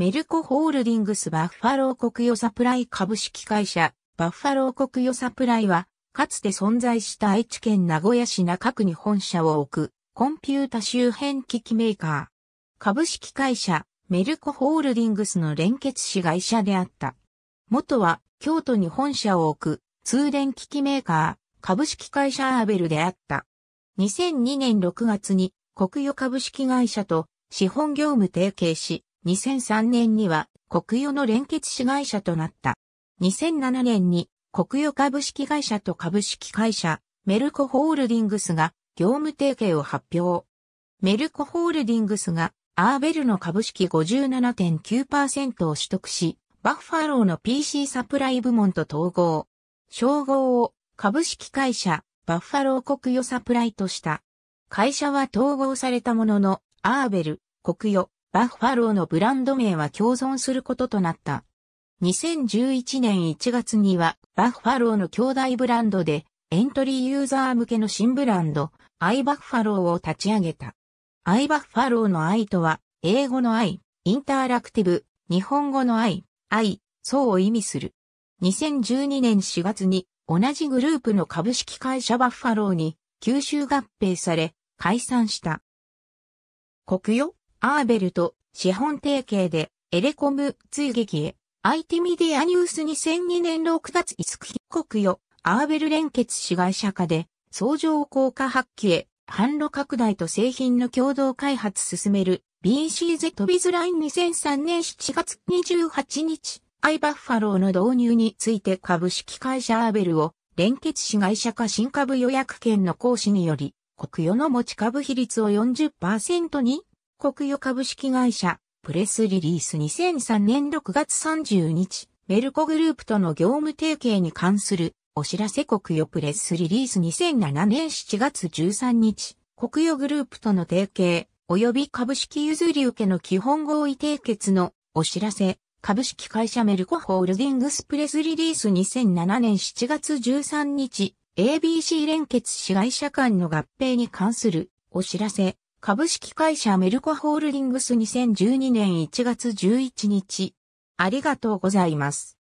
メルコホールディングスバッファロー国与サプライ株式会社、バッファロー国与サプライは、かつて存在した愛知県名古屋市中区に本社を置く、コンピュータ周辺機器メーカー。株式会社、メルコホールディングスの連結子会社であった。元は、京都に本社を置く、通電機器メーカー、株式会社アーベルであった。2002年6月に、国与株式会社と資本業務提携し、2003年には国与の連結子会社となった。2007年に国与株式会社と株式会社メルコホールディングスが業務提携を発表。メルコホールディングスがアーベルの株式57.9%を取得し、バッファローの PC サプライ部門と統合。称号を株式会社バッファロー国与サプライとした。会社は統合されたものの、アーベル、国与、バッファローのブランド名は共存することとなった。2011年1月には、バッファローの兄弟ブランドで、エントリーユーザー向けの新ブランド、アイバッファローを立ち上げた。アイバッファローの愛とは、英語の愛、インタラクティブ、日本語の愛、愛、そうを意味する。2012年4月に、同じグループの株式会社バッファローに、吸収合併され、解散した。国よアーベルと資本提携でエレコム追撃へ IT メディアニュース2002年6月5日国よアーベル連結子会社化で相乗効果発揮へ販路拡大と製品の共同開発進める BCZ ビズライン2003年7月28日アイバッファローの導入について株式会社アーベルを連結子会社化新株予約権の行使により、国与の持ち株比率を40%に国与株式会社、プレスリリース2003年6月30日、メルコグループとの業務提携に関するお知らせ国与プレスリリース2007年7月13日、国与グループとの提携、及び株式譲り受けの基本合意締結のお知らせ、株式会社メルコホールディングスプレスリリース2007年7月13日、ABC 連結子会社間の合併に関するお知らせ、株式会社メルコホールディングス2012年1月11日。ありがとうございます。